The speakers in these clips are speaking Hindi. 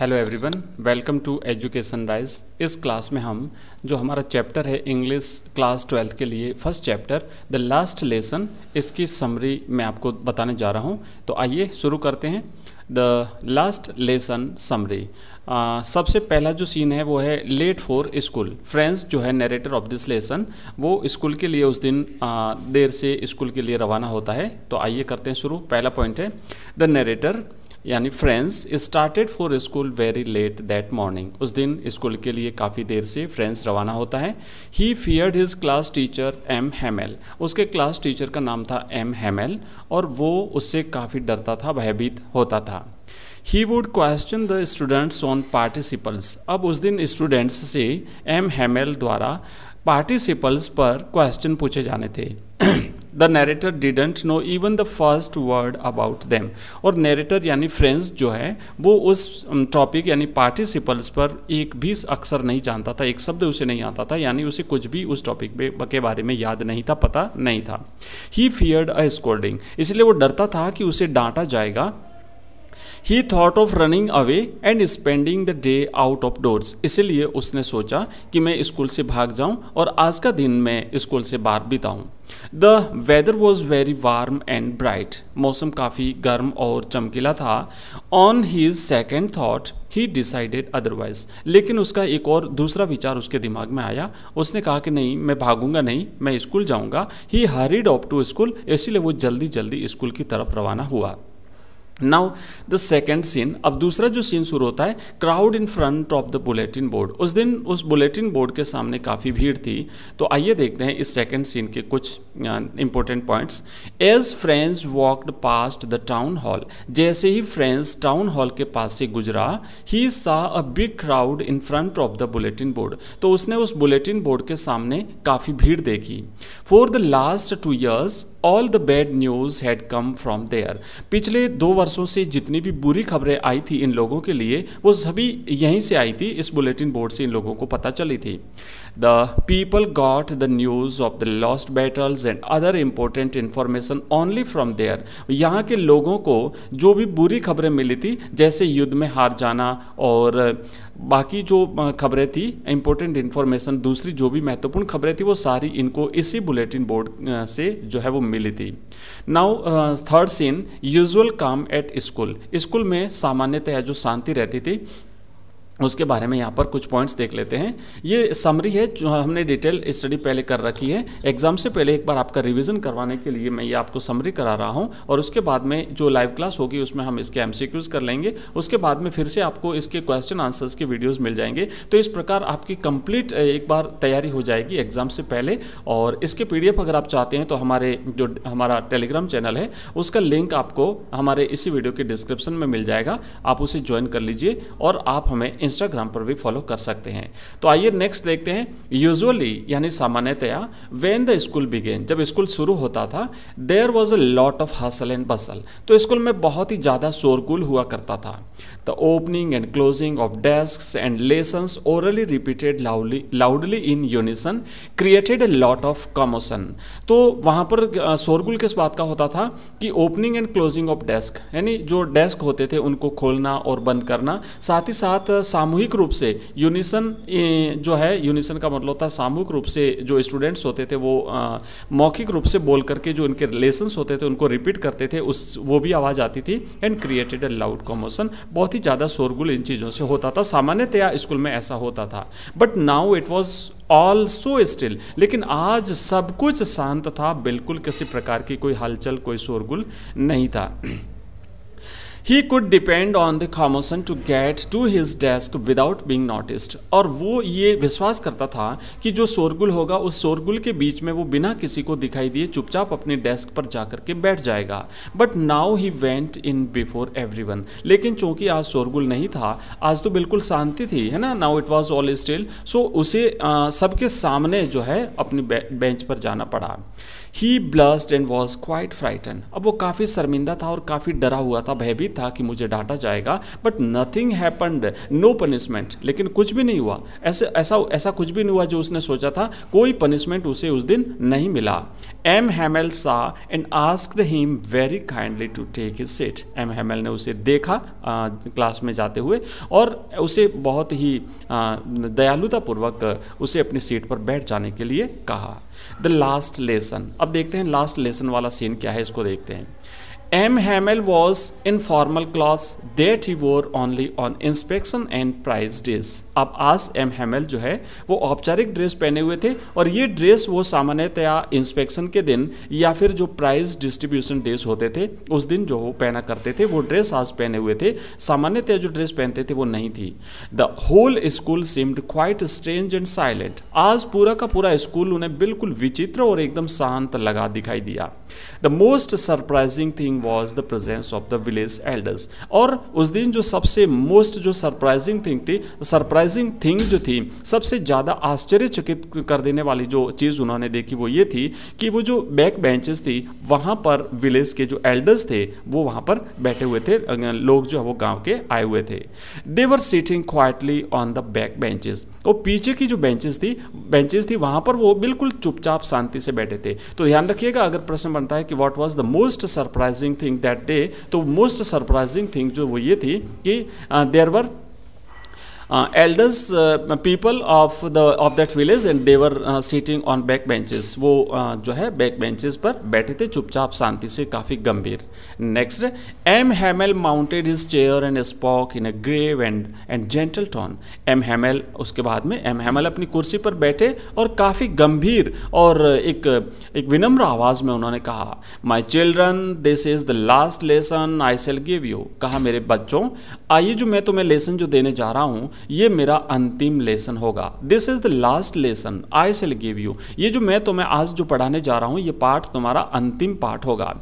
Hello everyone welcome to Education Rise इस क्लास में हम जो हमारा चैप्टर है इंग्लिश क्लास ट्वेल्थ के लिए first chapter the last lesson इसकी समरी मैं आपको बताने जा रहा हूं तो आइए शुरू करते हैं द लास्ट लेसन समरी सबसे पहला जो सीन है वो है लेट फॉर स्कूल फ्रेंड्स जो है नरेटर ऑफ दिस लेसन वो स्कूल के लिए उस दिन आ, देर से स्कूल के लिए रवाना होता है तो आइए करते हैं शुरू पहला पॉइंट है द नरेटर यानी Franz started for school very late that morning उस दिन स्कूल के लिए काफ़ी देर से फ्रेंड्स रवाना होता है he feared his class teacher M Hamel उसके क्लास टीचर का नाम था एम हेमेल और वो उससे काफ़ी डरता था भयभीत होता था he would question the students on participles अब उस दिन स्टूडेंट्स से एम हेमेल द्वारा पार्टिसिपल्स पर क्वेश्चन पूछे जाने थे the narrator didn't know even the first word about them और नरेटर यानी फ्रेंड्स जो है वो उस टॉपिक यानी पार्टिसिपल्स पर एक भी अक्सर नहीं जानता था एक शब्द उसे नहीं आता था यानी उसे कुछ भी उस टॉपिक के बारे में याद नहीं था पता नहीं था ही फियर्ड अ स्कोल्डिंग इसलिए वो डरता था कि उसे डांटा जाएगा he thought of running away and spending the day out of doors इसलिए उसने सोचा कि मैं स्कूल से भाग जाऊं और आज का दिन मैं स्कूल से बाहर बिताऊं the weather was very warm and bright मौसम काफ़ी गर्म और चमकीला था on his second thought he decided otherwise लेकिन उसका एक और दूसरा विचार उसके दिमाग में आया उसने कहा कि नहीं मैं भागूंगा नहीं मैं स्कूल जाऊंगा ही हरी डॉप टू स्कूल इसीलिए वो जल्दी जल्दी स्कूल की तरफ रवाना हुआ नाउ द सेकेंड सीन अब दूसरा जो सीन शुरू होता है crowd in front of the bulletin board उस दिन उस बुलेटिन बोर्ड के सामने काफ़ी भीड़ थी तो आइए देखते हैं इस सेकेंड सीन के कुछ important points as Franz walked past the town hall जैसे ही फ्रेंड्स टाउन हॉल के पास से गुजरा he saw a big crowd in front of the bulletin board तो उसने उस बुलेटिन बोर्ड के सामने काफ़ी भीड़ देखी for the last two years all the bad news had come from there पिछले दो वर्ष वर्षों से जितनी भी बुरी खबरें आई थी इन लोगों के लिए वो सभी यहीं से आई थी इस बुलेटिन बोर्ड से इन लोगों को पता चली थी the people got the news of the lost battles and other important information only from there यहाँ के लोगों को जो भी बुरी खबरें मिली थी जैसे युद्ध में हार जाना और बाकी जो खबरें थी इम्पोर्टेंट इन्फॉर्मेशन दूसरी जो भी महत्वपूर्ण खबरें थी वो सारी इनको इसी बुलेटिन बोर्ड से जो है वो मिली थी now third scene usual calm at school school में सामान्यतः जो शांति रहती थी उसके बारे में यहाँ पर कुछ पॉइंट्स देख लेते हैं ये समरी है जो हमने डिटेल स्टडी पहले कर रखी है एग्जाम से पहले एक बार आपका रिवीजन करवाने के लिए मैं ये आपको समरी करा रहा हूँ और उसके बाद में जो लाइव क्लास होगी उसमें हम इसके एम कर लेंगे उसके बाद में फिर से आपको इसके क्वेश्चन आंसर्स के वीडियोज़ मिल जाएंगे तो इस प्रकार आपकी कंप्लीट एक बार तैयारी हो जाएगी एग्जाम से पहले और इसके पी अगर आप चाहते हैं तो हमारे जो हमारा टेलीग्राम चैनल है उसका लिंक आपको हमारे इसी वीडियो के डिस्क्रिप्शन में मिल जाएगा आप उसे ज्वाइन कर लीजिए और आप हमें इंस्टाग्राम पर भी फॉलो कर सकते हैं तो आइए नेक्स्ट देखते हैं यूजुअली यानी सामान्यतया वेन द स्कूल बिगेन जब स्कूल शुरू होता था there was a lot of hustle and bustle तो स्कूल में बहुत ही ज़्यादा शोरगुल हुआ करता था the opening and closing of desk and lessons orally repeated loudly in unison created a lot of commotion तो वहाँ पर शोरगुल किस बात का होता था कि opening and closing of desk यानी जो डेस्क होते थे उनको खोलना और बंद करना साथ ही साथ सामूहिक रूप से यूनिसन जो है यूनिसन का मतलब था सामूहिक रूप से जो स्टूडेंट्स होते थे वो मौखिक रूप से बोल करके जो उनके लेसन्स होते थे उनको रिपीट करते थे उस वो भी आवाज़ आती थी and created a loud commotion बहुत ही ज़्यादा शोरगुल इन चीज़ों से होता था सामान्यतया स्कूल में ऐसा होता था but now it was also still लेकिन आज सब कुछ शांत था बिल्कुल किसी प्रकार की कोई हलचल कोई शोरगुल नहीं था he could depend on the commotion to get to his desk without being noticed. और वो ये विश्वास करता था कि जो शोरगुल होगा उस शोरगुल के बीच में वो बिना किसी को दिखाई दिए चुपचाप अपने डेस्क पर जा करके बैठ जाएगा but now he went in before everyone लेकिन चूंकि आज शोरगुल नहीं था आज तो बिल्कुल शांति थी है ना now it was all still so उसे सबके सामने जो है अपनी बेंच पर जाना पड़ा he blushed and was quite frighten अब वो काफ़ी शर्मिंदा था और काफ़ी डरा हुआ था भयभीत था कि मुझे डांटा जाएगा but nothing happened no punishment लेकिन कुछ भी नहीं हुआ ऐसे ऐसा ऐसा कुछ भी नहीं हुआ जो उसने सोचा था कोई पनिशमेंट उसे उस दिन नहीं मिला M Hamel saw and ask him very kindly to take his seat M Hamel ने उसे देखा आ, क्लास में जाते हुए और उसे बहुत ही दयालुतापूर्वक उसे अपनी सीट पर बैठ जाने के लिए कहा द लास्ट लेसन अब अब देखते हैं लास्ट लेसन वाला सीन क्या है इसको देखते हैं M. Hamel was in formal clothes that he wore only on inspection and prize days. अब आज M. Hamel जो है वो औपचारिक ड्रेस पहने हुए थे और ये ड्रेस वो सामान्यतया इंस्पेक्शन के दिन या फिर जो प्राइज डिस्ट्रीब्यूशन डेज होते थे उस दिन जो वो पहना करते थे वो ड्रेस आज पहने हुए थे सामान्यतया जो ड्रेस पहनते थे वो नहीं थी the whole school seemed quite strange and silent आज पूरा का पूरा स्कूल उन्हें बिल्कुल विचित्र और एकदम शांत लगा दिखाई दिया the most surprising thing was the presence of the village elders और उस दिन जो सबसे मोस्ट जो सरप्राइजिंग थिंग थी सरप्राइजिंग थिंग जो थी सबसे ज़्यादा आश्चर्यचकित कर देने वाली जो चीज़ उन्होंने देखी वो ये थी कि वो जो बैक बेंचेस थी वहाँ पर विलेज के जो एल्डर्स थे वो वहाँ पर बैठे हुए थे लोग जो है वो गाँव के आए हुए थे they were sitting quietly on the back benches और पीछे की जो बेंचेस थी बेंचेस थी वहाँ पर वो बिल्कुल चुपचाप शांति से बैठे थे तो ध्यान रखिएगा अगर प्रश्न बनता है कि what was the most surprising thing that day तो मोस्ट सरप्राइजिंग थिंग जो वो ये थी कि देर uh, were uh, elders uh, people of the of that village and they were uh, sitting वो uh, जो है बैक बेंचेस पर बैठे थे चुपचाप शांति से काफ़ी गंभीर next M Hamel mounted his chair and spoke in a grave and and gentle tone M Hamel उसके बाद में एम हैमल अपनी कुर्सी पर बैठे और काफ़ी गंभीर और एक एक विनम्र आवाज़ में उन्होंने कहा my children this is the last lesson I shall give you कहा मेरे बच्चों आइए जो मैं तुम्हें लेसन जो देने जा रहा हूँ ये मेरा अंतिम लेसन होगा this is the last lesson I shall give you ये जो मैं तुम्हें आज जो पढ़ाने जा रहा हूँ ये पाठ तुम्हारा अंतिम पाठ होगा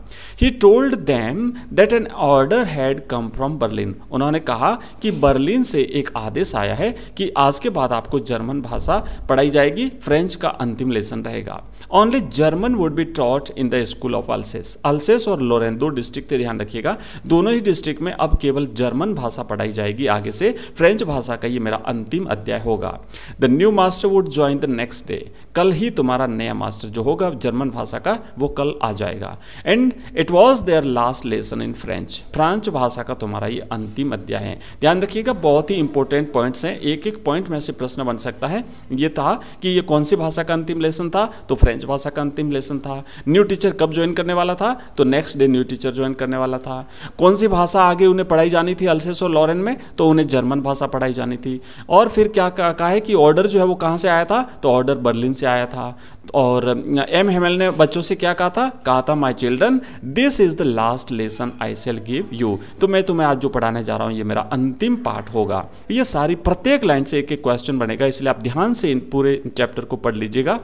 he told them that an order had come from Berlin उन्होंने कहा कि बर्लिन से एक आदेश आया है कि आज के बाद आपको जर्मन भाषा पढ़ाई जाएगी फ्रेंच का अंतिम लेसन रहेगा only German would be taught in the school of Alsace Alsace और लोरेंदो डिस्ट्रिक्ट ध्यान रखिएगा दोनों ही डिस्ट्रिक्ट में अब केवल जर्मन भाषा पढ़ाई जाएगी आगे से फ्रेंच भाषा का ये मेरा अंतिम अध्याय होगा the new master would join the next day कल ही तुम्हारा नया मास्टर जो होगा जर्मन भाषा का वो कल आ जाएगा and it was their last lesson in French French भाषा का तुम्हारा ये अंतिम अध्याय है ध्यान रखिएगा बहुत ही इंपॉर्टेंट पॉइंट्स हैं एक एक पॉइंट में से प्रश्न बन सकता है ये था कि ये कौन सी भाषा का अंतिम लेसन था तो फ्रेंच भाषा का अंतिम लेसन था न्यू टीचर कब ज्वाइन करने वाला था तो next day new teacher join करने वाला था कौन सी भाषा आगे उन्हें पढ़ाई जानी थी अल्सेस और लॉरेन में तो उन्हें जर्मन भाषा पढ़ाई जानी करनी थी और फिर क्या कहा है कि ऑर्डर जो है वो कहाँ से आया था तो ऑर्डर बर्लिन से आया था और एम हेमल ने बच्चों से क्या कहा था कहा था my children this is the last lesson I shall give you तो मैं तुम्हें आज जो पढ़ाने जा रहा हूँ ये मेरा अंतिम पाठ होगा ये सारी प्रत्येक लाइन से एक एक क्वेश्चन बनेगा इसलिए आप ध्यान से इन पूरे चैप्टर को पढ़ लीजिएगा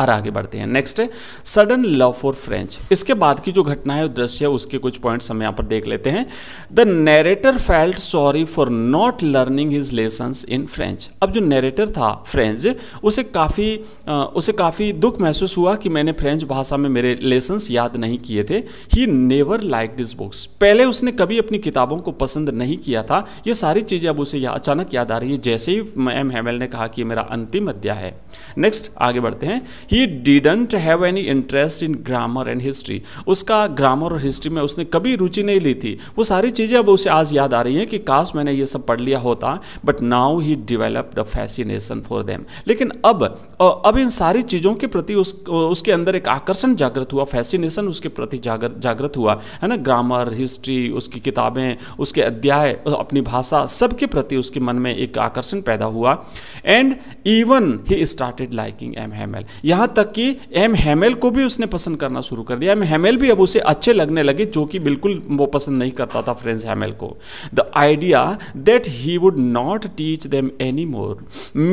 और आगे बढ़ते हैं नेक्स्ट है सडन लव फॉर फ्रेंच इसके बाद की जो घटना है दृश्य है उसके कुछ पॉइंट हम यहाँ पर देख लेते हैं the narrator felt sorry for not learning his lesson in French अब जो नेरेटर था फ्रेंच उसे काफ़ी उसे काफ़ी दुख महसूस हुआ कि मैंने फ्रेंच भाषा में मेरे लेसन याद नहीं किए थे he never like this books पहले उसने कभी अपनी किताबों को पसंद नहीं किया था ये सारी चीज़ें अब उसे या, अचानक याद आ रही है जैसे ही एम हेमल ने कहा कि मेरा अंतिम अध्याय है नेक्स्ट आगे बढ़ते हैं he didn't have any interest in grammar and history उसका ग्रामर और हिस्ट्री में उसने कभी रुचि नहीं ली थी वो सारी चीज़ें अब उसे आज याद आ रही हैं कि काश मैंने ये सब पढ़ लिया होता but now he developed a fascination for them लेकिन अब अब इन सारी चीज़ों के प्रति उस उसके अंदर एक आकर्षण जागृत हुआ फैसिनेशन उसके प्रति जागृत हुआ है ना ग्रामर हिस्ट्री उसकी किताबें उसके अध्याय अपनी भाषा सबके प्रति उसके मन में एक आकर्षण पैदा हुआ and even he started liking M M L यहाँ तक कि एम हेमेल को भी उसने पसंद करना शुरू कर दिया एम हेमेल भी अब उसे अच्छे लगने लगे जो कि बिल्कुल वो पसंद नहीं करता था फ्रेंड्स हेमेल को the idea that he would not teach them any more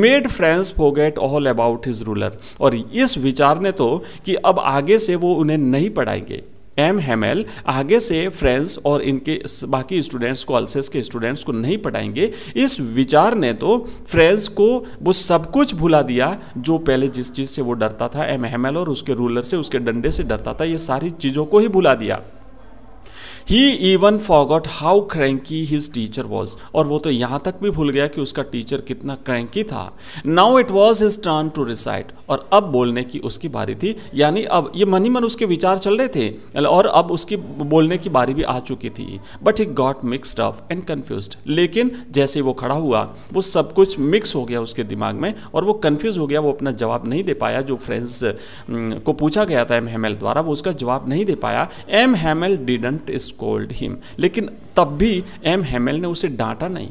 made Franz forget all about his ruler और इस विचार ने तो कि अब आगे से वो उन्हें नहीं पढ़ाएंगे एम हेमेल आगे से फ्रेंड्स और इनके बाकी स्टूडेंट्स को अल्सेस के स्टूडेंट्स को नहीं पढ़ाएंगे इस विचार ने तो फ्रेंड्स को वो सब कुछ भुला दिया जो पहले जिस चीज़ से वो डरता था एम हेमेल और उसके रूलर से उसके डंडे से डरता था ये सारी चीज़ों को ही भुला दिया he even forgot how cranky his teacher was और वो तो यहाँ तक भी भूल गया कि उसका टीचर कितना क्रैंकी था now it was his turn to recite और अब बोलने की उसकी बारी थी यानी अब ये मनी मन उसके विचार चल रहे थे और अब उसकी बोलने की बारी भी आ चुकी थी but he got mixed up and confuse लेकिन जैसे वो खड़ा हुआ वो सब कुछ मिक्स हो गया उसके दिमाग में और वो कन्फ्यूज हो गया वो अपना जवाब नहीं दे पाया जो फ्रेंड्स को पूछा गया था एम हेमल द्वारा वो उसका जवाब नहीं दे पाया एम हेमल इस कोल्ड हिम लेकिन तब भी एम हेमेल ने उसे डांटा नहीं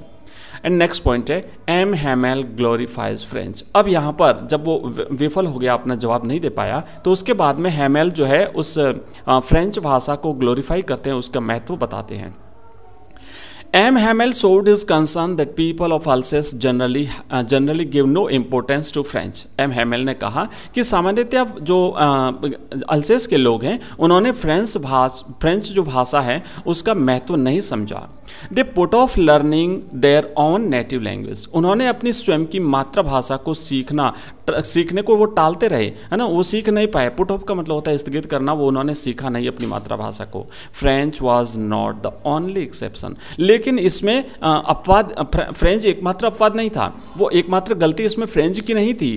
एंड नेक्स्ट पॉइंट है एम हेमेल ग्लोरीफाइज फ्रेंच अब यहाँ पर जब वो विफल हो गया अपना जवाब नहीं दे पाया तो उसके बाद में हेमेल जो है उस फ्रेंच भाषा को ग्लोरीफाई करते हैं उसका महत्व बताते हैं M Hamel showed his concern that people of Alsace generally generally give no importance to French M Hamel ने कहा कि सामान्यतया जो अल्सेस uh, के लोग हैं उन्होंने फ्रेंच भाष फ्रेंच जो भाषा है उसका महत्व नहीं समझा they put off learning their own native language उन्होंने अपनी स्वयं की मातृभाषा को सीखना सीखने को वो टालते रहे है ना वो सीख नहीं पाए पुट ऑफ का मतलब होता है स्थगित करना वो उन्होंने सीखा नहीं अपनी मातृभाषा को French was not the only exception लेकिन इसमें अपवाद फ्रेंच एकमात्र अपवाद नहीं था वो एकमात्र गलती इसमें फ्रेंच की नहीं थी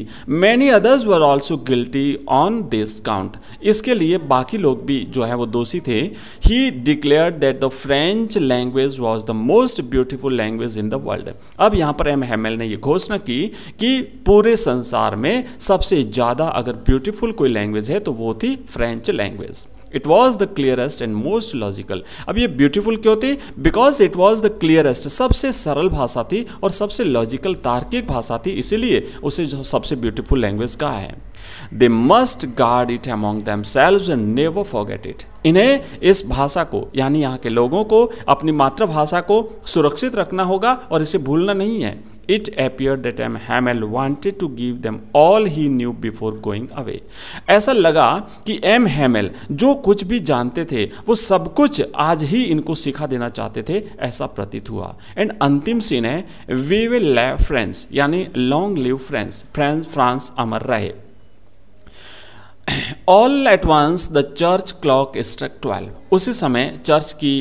many others were also guilty on this count इसके लिए बाकी लोग भी जो है वो दोषी थे he declared that the French language was the most beautiful language in the world अब यहां पर एम हेमेल ने यह घोषणा की कि पूरे संसार में सबसे ज़्यादा अगर ब्यूटीफुल कोई लैंग्वेज है तो वो थी French language it was the clearest and most logical अब ये ब्यूटीफुल क्यों थी because it was the clearest सबसे सरल भाषा थी और सबसे लॉजिकल तार्किक भाषा थी इसीलिए उसे जो सबसे ब्यूटीफुल लैंग्वेज कहा है they must guard it among themselves and never forget it इन्हें इस भाषा को यानी यहाँ के लोगों को अपनी मातृभाषा को सुरक्षित रखना होगा और इसे भूलना नहीं है it appeared that M. Hamel wanted to give them all he knew before going away. ऐसा लगा कि M. Hamel जो कुछ भी जानते थे वो सब कुछ आज ही इनको सिखा देना चाहते थे ऐसा प्रतीत हुआ एंड अंतिम सीन है वी विल लैव फ्रेंड्स यानी long live France France France अमर रहे all at once the church clock struck twelve उसी समय चर्च की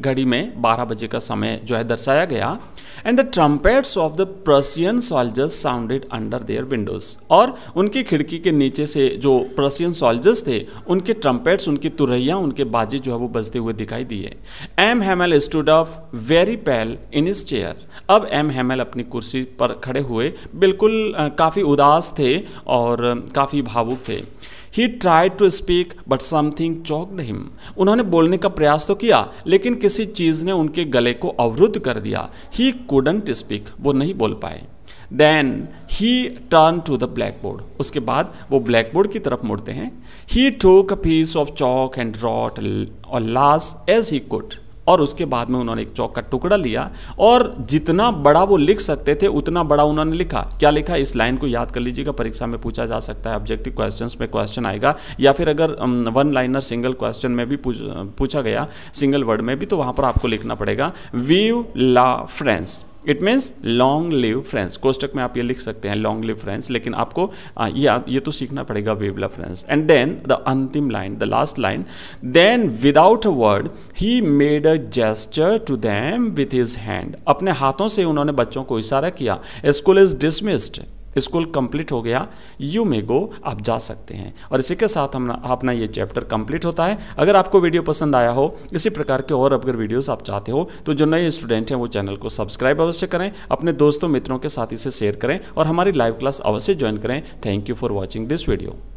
घड़ी में 12 बजे का समय जो है दर्शाया गया and the trumpets of the Prussian soldiers sounded under their windows और उनकी खिड़की के नीचे से जो प्रसियन सॉल्जर्स थे उनके ट्रम्पेट्स उनकी तुरैया उनके बाजे जो है वो बजते हुए दिखाई दिए M Hamel stood up very pale in his chair अब एम हेमल अपनी कुर्सी पर खड़े हुए बिल्कुल काफ़ी उदास थे और काफ़ी भावुक थे he try to speak but something choked him उन्होंने बोलने का प्रयास तो किया लेकिन किसी चीज़ ने उनके गले को अवरुद्ध कर दिया ही कुडंट स्पीक वो नहीं बोल पाए then he turn to the blackboard उसके बाद वो ब्लैक बोर्ड की तरफ मुड़ते हैं he took a piece of chalk and wrote और लास्ट एज ही कुड और उसके बाद में उन्होंने एक चौक का टुकड़ा लिया और जितना बड़ा वो लिख सकते थे उतना बड़ा उन्होंने लिखा क्या लिखा इस लाइन को याद कर लीजिएगा परीक्षा में पूछा जा सकता है ऑब्जेक्टिव क्वेश्चन में क्वेश्चन आएगा या फिर अगर वन लाइनर सिंगल क्वेश्चन में भी पूछा गया सिंगल वर्ड में भी तो वहाँ पर आपको लिखना पड़ेगा वी ला friends it means long live friends कोष्टक में आप ये लिख सकते हैं लॉन्ग लिव फ्रेंड्स लेकिन आपको ये ये तो सीखना पड़ेगा वेवला फ्रेंड्स एंड देन द अंतिम line the last line then without a word he made a gesture to them with his hand अपने हाथों से उन्होंने बच्चों को इशारा किया school is dismissed school complete हो गया यू मे गो आप जा सकते हैं और इसी के साथ हम अपना ये चैप्टर कंप्लीट होता है अगर आपको वीडियो पसंद आया हो इसी प्रकार के और अगर वीडियोस आप चाहते हो तो जो नए स्टूडेंट हैं वो चैनल को सब्सक्राइब अवश्य करें अपने दोस्तों मित्रों के साथ इसे शेयर करें और हमारी लाइव क्लास अवश्य ज्वाइन करें thank you for watching this video